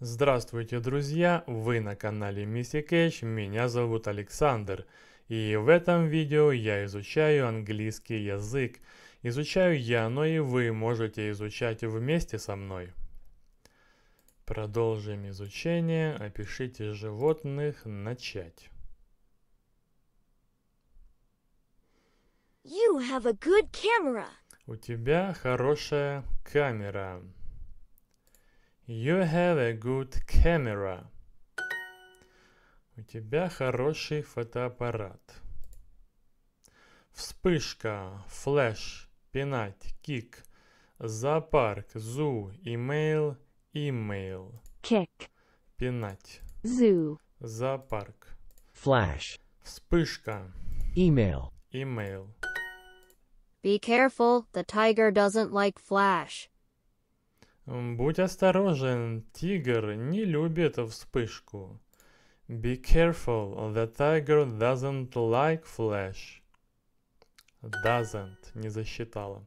Здравствуйте, друзья! Вы на канале Мисси Кэч, меня зовут Александр. И в этом видео я изучаю английский язык. Изучаю я, но и вы можете изучать вместе со мной. Продолжим изучение. Опишите животных. Начать. You have a good camera. У тебя хорошая камера. You have a good camera. У тебя хороший фотоаппарат. Вспышка, флэш, пинать, кик, зоопарк, зу, имейл, имейл. Kick. Пинать. Zoo. Зоопарк. Flash. Вспышка. Email. Email. Be careful, the tiger doesn't like flash. Будь осторожен, тигр не любит вспышку. Be careful, the tiger doesn't like flash. Doesn't, не засчитала.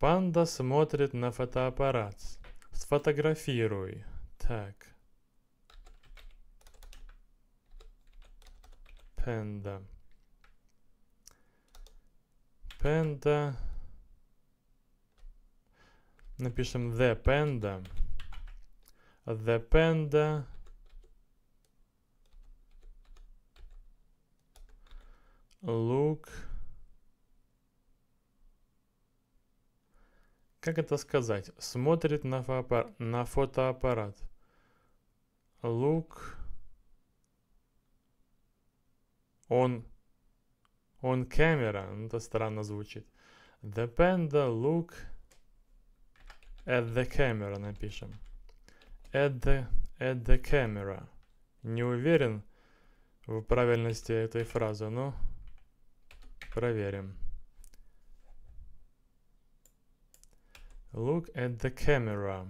Панда смотрит на фотоаппарат. Сфотографируй. Так. Панда. Панда. Напишем the panda. The panda look. Как это сказать? Смотрит на, фоаппар... на фотоаппарат. Look. Он. Он камера. Ну, это странно звучит. The panda look. At the camera напишем. At the, at the camera. Не уверен в правильности этой фразы, но проверим. Look at the camera.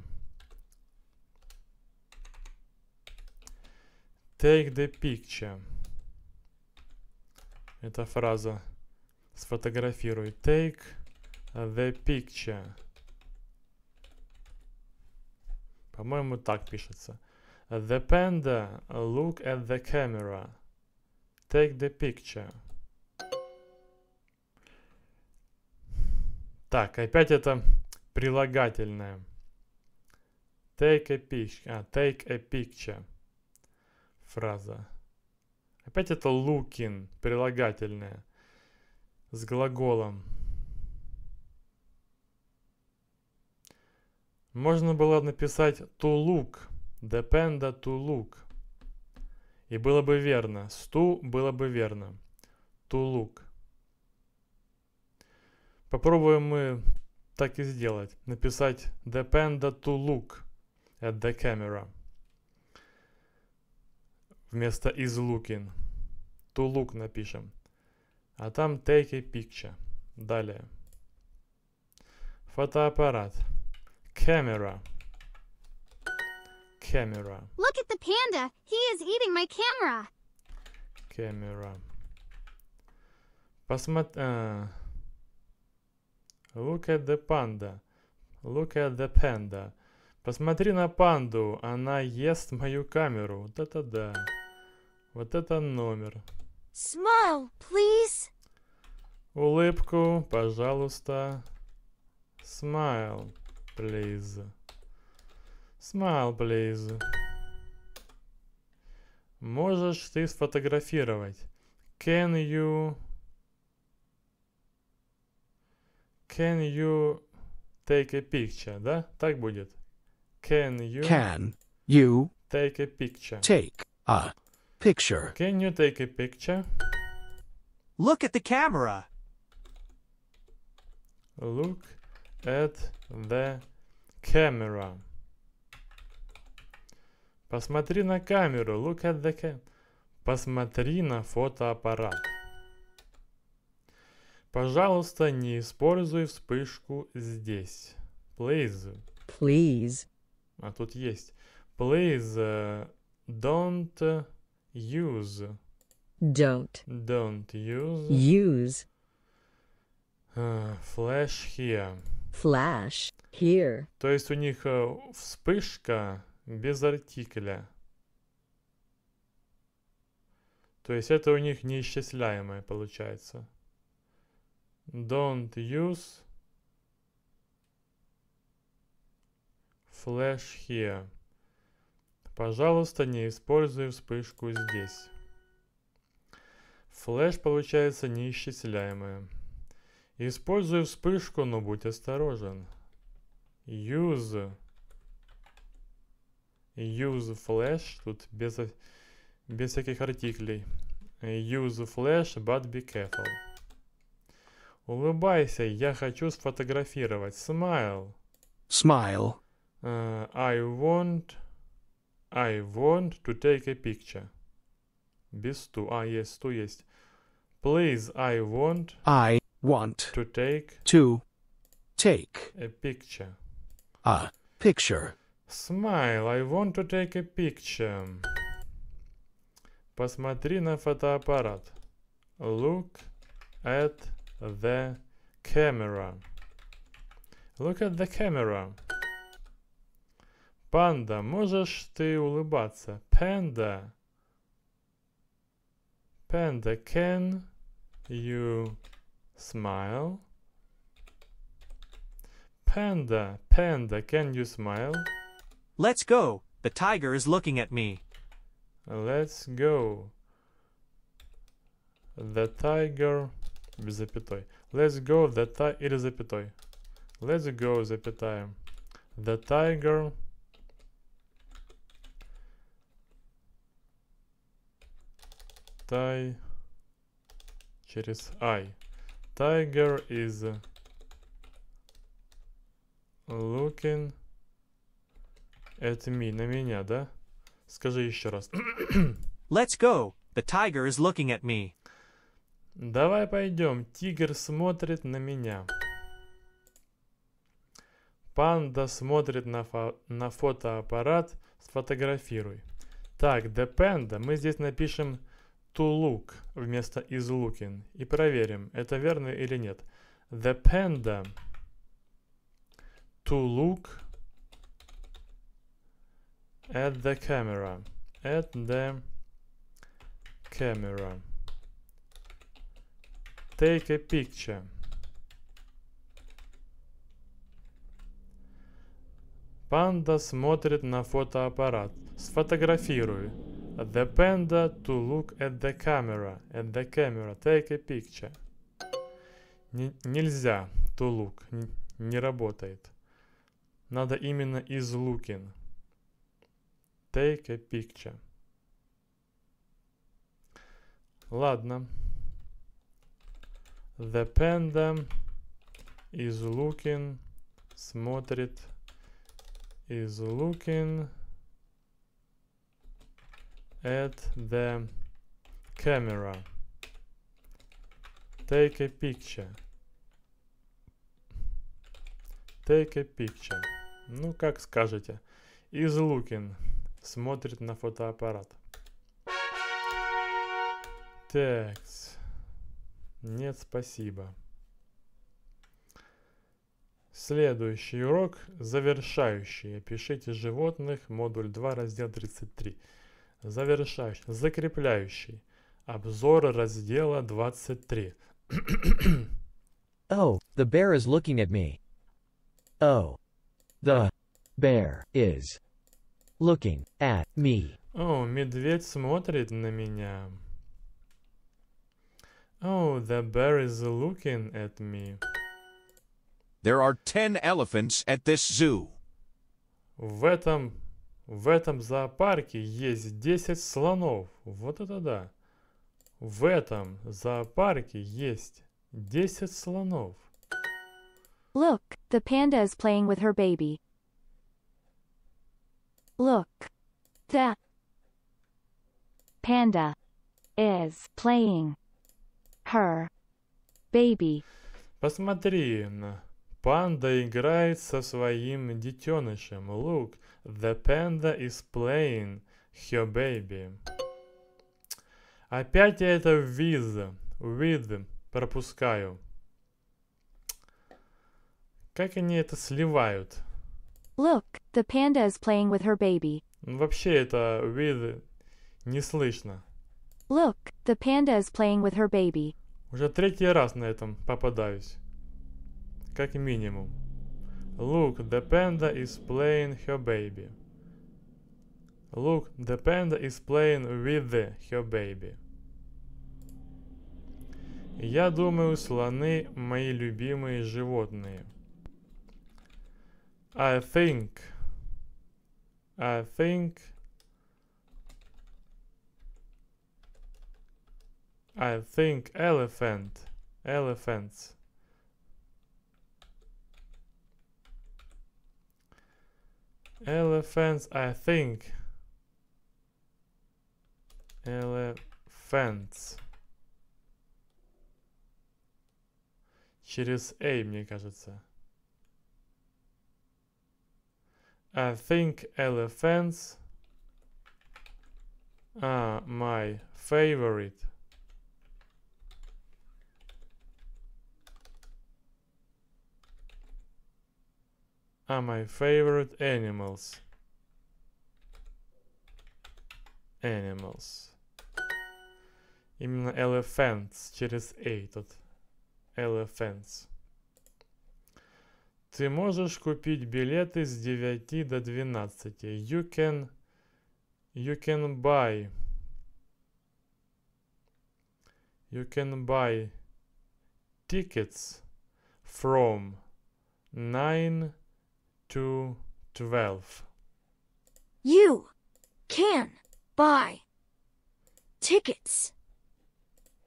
Take the picture. Это фраза сфотографируй. Take the picture. По-моему, так пишется. The panda look at the camera. Take the picture. Так, опять это прилагательное. Take a picture. А, take a picture. Фраза. Опять это looking, прилагательное. С глаголом. Можно было написать to look, dependa to look. И было бы верно. Stu было бы верно. To look. Попробуем мы так и сделать. Написать dependa to look at the camera. Вместо is looking. To look напишем. А там take a picture. Далее. Фотоаппарат. Camera. Camera. Look at the panda. He is eating my camera. Camera. Посмотри... Uh, look at the panda. Look at the panda. Посмотри на панду. Она ест мою камеру. Вот это да. Вот это номер. Smile, please. Улыбку, пожалуйста. Smile. please. Smile, please. Можешь ты сфотографировать? Can you... Can you take a picture, да? Так будет. Can you... Can you... Take a picture. Take a picture. Can you take a picture? Look at the camera. Look at the camera. Посмотри на камеру. Look at the camera. Посмотри на фотоаппарат. Пожалуйста, не используй вспышку здесь. Please. Please. А тут есть. Please э, don't use. Don't. Don't use. Use. Uh, flash here. Flash. Here. То есть у них э, вспышка без артикля. То есть это у них неисчисляемое получается. Don't use flash here. Пожалуйста, не используй вспышку здесь. Флэш получается неисчисляемое. Используй вспышку, но будь осторожен. Use. Use flash. Тут без, без всяких артиклей. Use flash, but be careful. Улыбайся, я хочу сфотографировать. Smile. Smile. Uh, I want... I want to take a picture. Без to. А, есть, to есть. Please, I want... I want to take to take a picture. A picture. Smile, I want to take a picture. Посмотри на фотоаппарат. Look at the camera. Look at the camera. Панда, можешь ты улыбаться? Panda. Panda, can you smile. Panda, panda, can you smile? Let's go. The tiger is looking at me. Let's go. The tiger запятой. Let's go, the tiger или запятой. Let's go, запятая. The tiger Тай через I. Tiger is looking at me. На меня, да? Скажи еще раз. Let's go. The tiger is looking at me. Давай пойдем. Тигр смотрит на меня. Панда смотрит на, фо на фотоаппарат. Сфотографируй. Так, the panda. Мы здесь напишем to look вместо is looking. И проверим, это верно или нет. The panda to look at the camera. At the camera. Take a picture. Панда смотрит на фотоаппарат. Сфотографируй. The panda to look at the camera. At the camera. Take a picture. Н нельзя. To look. Н не работает. Надо именно is looking. Take a picture. Ладно. The panda is looking, смотрит, is looking at the camera. Take a picture. Take a picture. Ну, как скажете. Излукин смотрит на фотоаппарат. Text. Нет, спасибо. Следующий урок, завершающий. Пишите животных, модуль 2, раздел 33 завершающий, закрепляющий. Обзор раздела 23. oh, the bear is looking at me. Oh, the bear is looking at me. О, oh, медведь смотрит на меня. Oh, the bear is looking at me. There are ten elephants at this zoo. В этом в этом зоопарке есть 10 слонов. Вот это да. В этом зоопарке есть 10 слонов. Look, the panda is playing with her baby. Look, the panda is playing her baby. Посмотри, панда играет со своим детенышем. Look, The panda is playing her baby. Опять я это with, with пропускаю. Как они это сливают? Look, the panda is playing with her baby. Вообще это with не слышно. Look, the panda is playing with her baby. Уже третий раз на этом попадаюсь. Как минимум. Look, the panda is playing her baby. Look, the panda is playing with her baby. Я думаю, слоны мои любимые животные. I think. I think. I think elephant. Elephants. Elephants, I think. Elephants. Через A, мне кажется. I think elephants are my favorite. are my favorite animals. Animals. Именно elephants через A тут. Elephants. Ты можешь купить билеты с 9 до 12. You can... You can buy... You can buy tickets from 9 to 12. You can buy tickets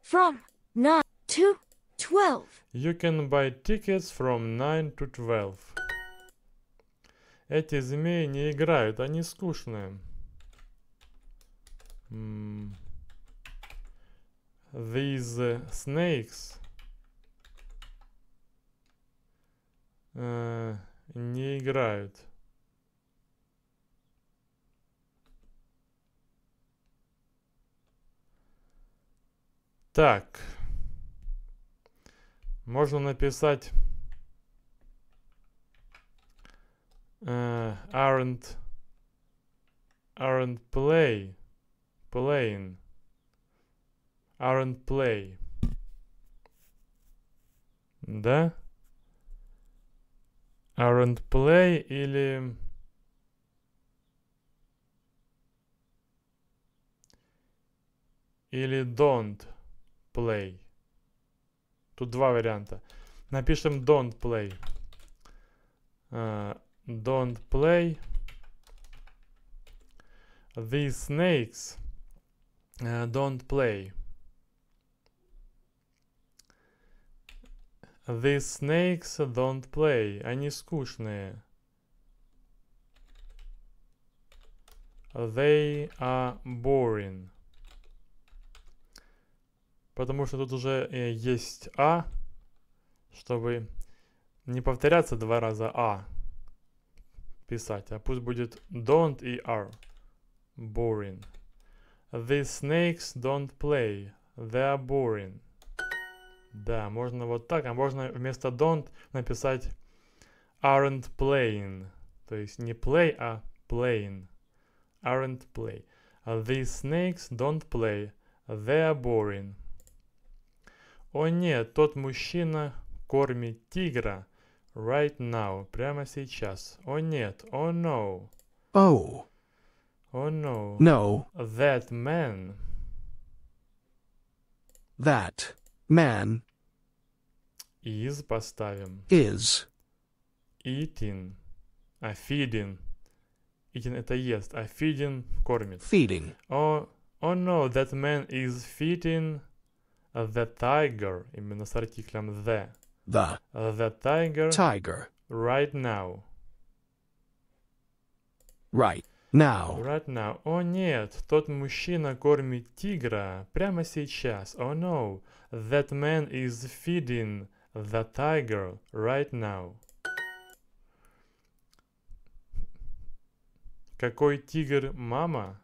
from 9 to 12. You can buy tickets from 9 to 12. Эти змеи не играют, они скучные. These snakes uh, не играют. Так. Можно написать uh, aren't aren't play playing aren't play. Да? Aren't play или... Или don't play. Тут два варианта. Напишем don't play. Uh, don't play. These snakes uh, don't play. The snakes don't play. Они скучные. They are boring. Потому что тут уже э, есть А, чтобы не повторяться два раза А писать, а пусть будет don't и are. Boring. The snakes don't play. They are boring. Да, можно вот так, а можно вместо don't написать aren't playing. То есть не play, а playing. Aren't play. These snakes don't play. They are boring. О нет, тот мужчина кормит тигра. Right now, прямо сейчас. О нет, oh no. Oh. Oh no. No. That man. That man is поставим is eating а feeding eating это ест а feeding кормит feeding oh oh no that man is feeding the tiger именно с артиклем the the the tiger tiger right now right now. Right now. О oh, нет, тот мужчина кормит тигра прямо сейчас. О oh, no. That man is feeding the tiger right now. Какой тигр мама?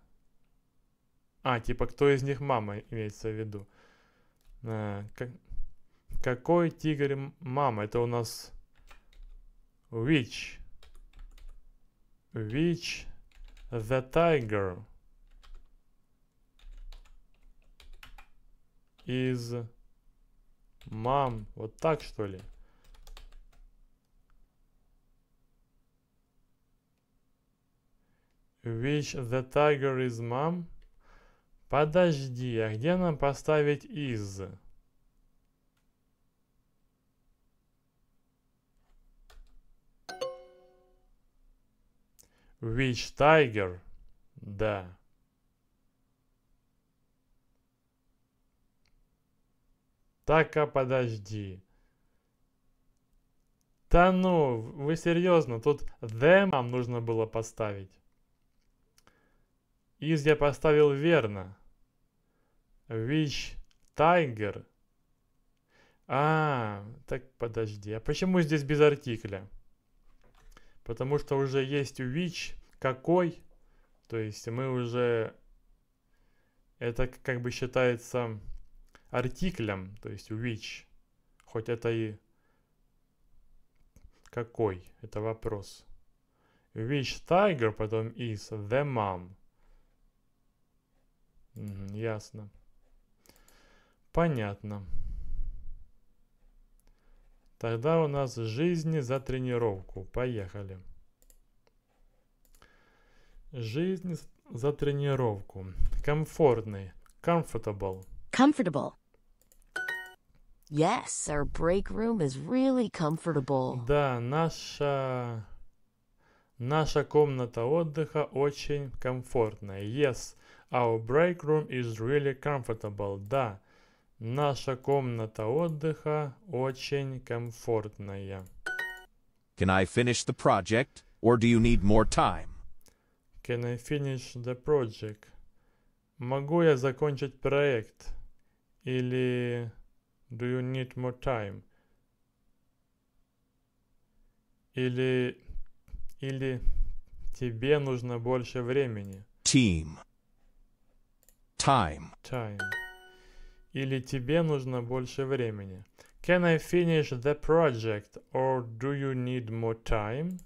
А, типа, кто из них мама, имеется в виду. А, как... Какой тигр мама? Это у нас... Which? Which the tiger is Мам, вот так что ли? Which the tiger is mom? Подожди, а где нам поставить is? Which tiger? Да. так а подожди. Да ну, вы серьезно, тут them нам нужно было поставить. Из я поставил верно. Which tiger? А, так подожди, а почему здесь без артикля? Потому что уже есть which, какой, то есть мы уже... Это как бы считается артиклем, то есть which. Хоть это и какой, это вопрос. Which tiger потом is the mom. Угу, ясно. Понятно. Тогда у нас жизни за тренировку. Поехали. Жизнь за тренировку. Комфортный. Comfortable. Comfortable. Yes, our break room is really comfortable. Да, наша наша комната отдыха очень комфортная. Yes, our break room is really comfortable. Да, наша комната отдыха очень комфортная. Can I finish the project or do you need more time? Can I finish the project? Могу я закончить проект? или do you need more time? Или или тебе нужно больше времени. Team. Time. Time. Или тебе нужно больше времени. Can I finish the project or do you need more time?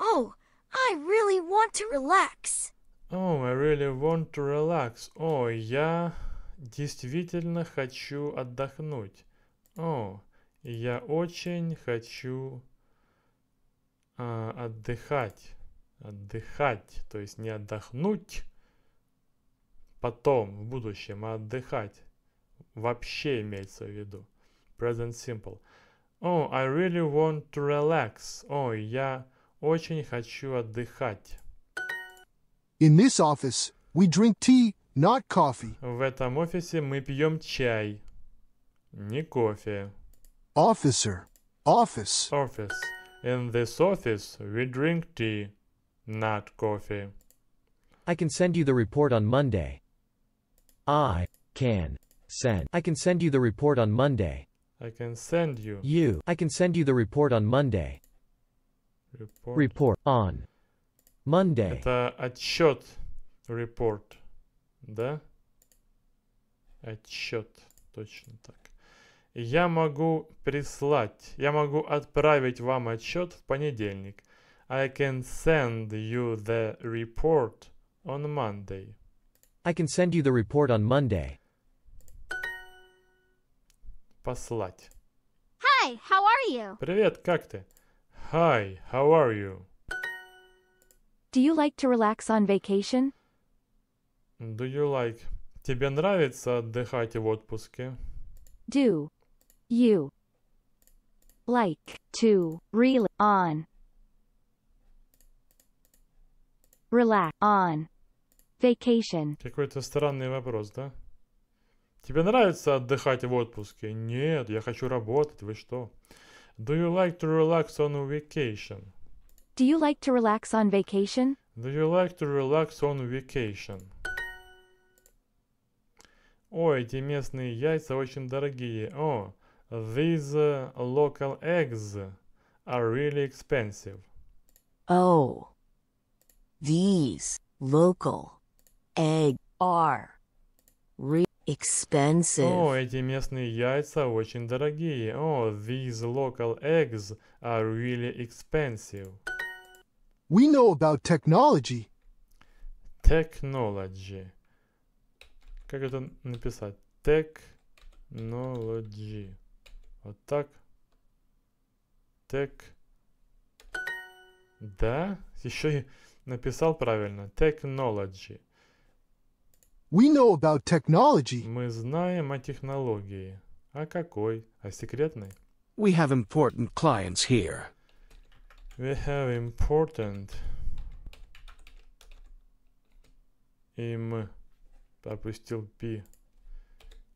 Oh, I really want to relax. Oh, I really want to relax. oh, я действительно хочу отдохнуть. О, я очень хочу э, отдыхать. Отдыхать, то есть не отдохнуть потом, в будущем, а отдыхать. Вообще имеется в виду. Present simple. oh, I really want to relax. О, oh, я очень хочу отдыхать. In this office, we drink tea not coffee. В этом офисе мы пьем чай, не кофе. Officer, office. Office. In this office, we drink tea, not coffee. I can send you the report on Monday. I can send. I can send you the report on Monday. I can send you. You. I can send you the report on Monday. Report. Report on Monday. Это отчет. Report. да? Отчет, точно так. Я могу прислать, я могу отправить вам отчет в понедельник. I can send you the report on Monday. I can send you the report on Monday. Послать. Hi, how are you? Привет, как ты? Hi, how are you? Do you like to relax on vacation? Do you like? Тебе нравится отдыхать в отпуске? Do you like to reel on? Relax on vacation. Какой-то странный вопрос, да? Тебе нравится отдыхать в отпуске? Нет, я хочу работать, вы что? Do you like to relax on vacation? Do you like to relax on vacation? Do you like to relax on vacation? О, эти местные яйца очень дорогие. О, these local eggs are really expensive. Oh, these local eggs are really expensive. О, эти местные яйца очень дорогие. О, these local eggs are really expensive. We know about technology. Technology. Как это написать? Technology. Вот так. Tech. Да? Еще и написал правильно. Technology. We know about technology. Мы знаем о технологии. О какой? О секретной? We have important clients here. We have important... Им допустил P.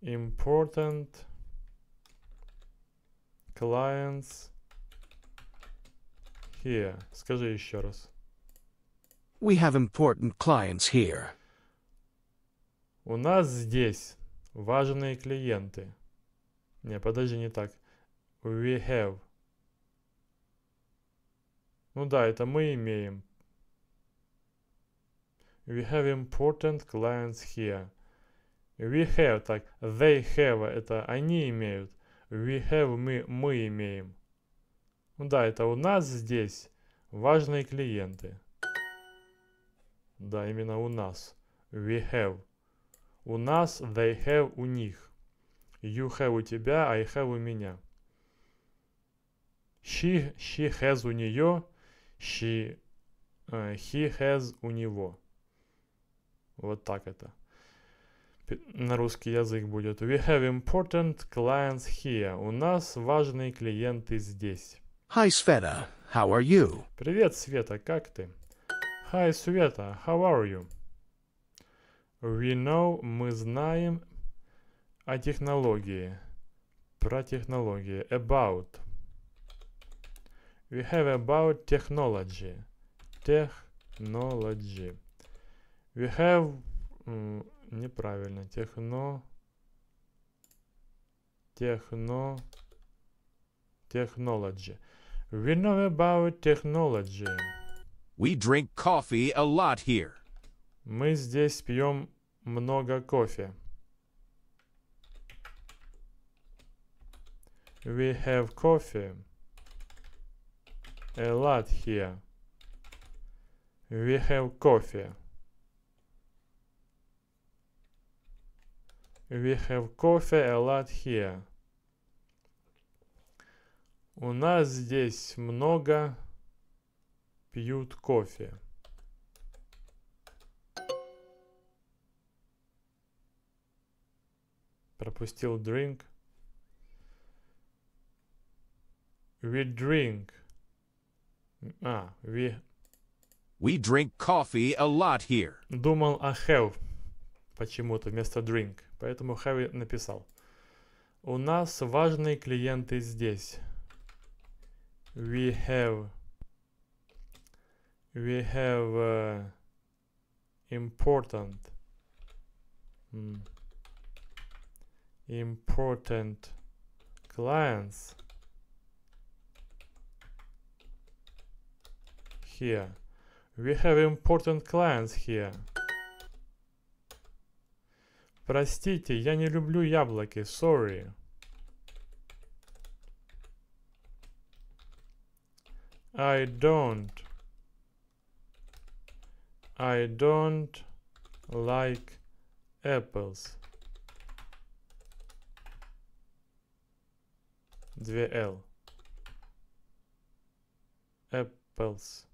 Important clients here. Скажи еще раз. We have important clients here. У нас здесь важные клиенты. Не, подожди, не так. We have. Ну да, это мы имеем. We have important clients here. We have, так, they have, это они имеют. We have, мы, мы имеем. Ну да, это у нас здесь важные клиенты. Да, именно у нас. We have. У нас, they have, у них. You have у тебя, I have у меня. She, she has у нее, she, uh, he has у него. Вот так это. На русский язык будет. We have important clients here. У нас важные клиенты здесь. Hi, Sveta. How are you? Привет, Света, как ты? Hi, Света. How are you? We know, мы знаем о технологии. Про технологии. About. We have about technology. Technology. We have... Неправильно. Техно... Техно... Technology. We know about technology. We drink coffee a lot here. Мы здесь пьем много кофе. We have coffee. A lot here. We have coffee. We have coffee a lot here. У нас здесь много пьют кофе. Пропустил drink. We drink. А, we... We drink coffee a lot here. Думал, I have почему-то вместо drink. Поэтому Хави написал. У нас важные клиенты здесь. We have we have uh, important important clients here. We have important clients here. Простите, я не люблю яблоки, sorry. I don't. I don't like apples. Две L. Apples.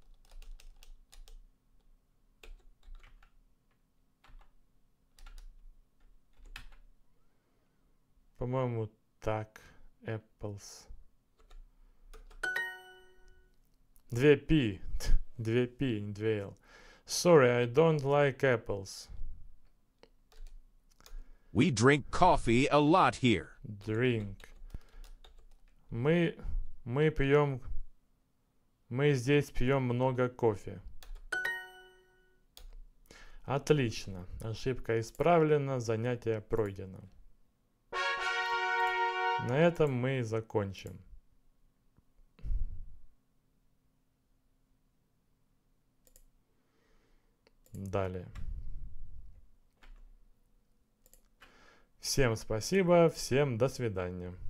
По-моему, так. Apples. 2P. 2P, не 2L. Sorry, I don't like apples. We drink coffee a lot here. Drink. Мы, мы пьем... Мы здесь пьем много кофе. Отлично. Ошибка исправлена, занятие пройдено. На этом мы и закончим. Далее. Всем спасибо, всем до свидания.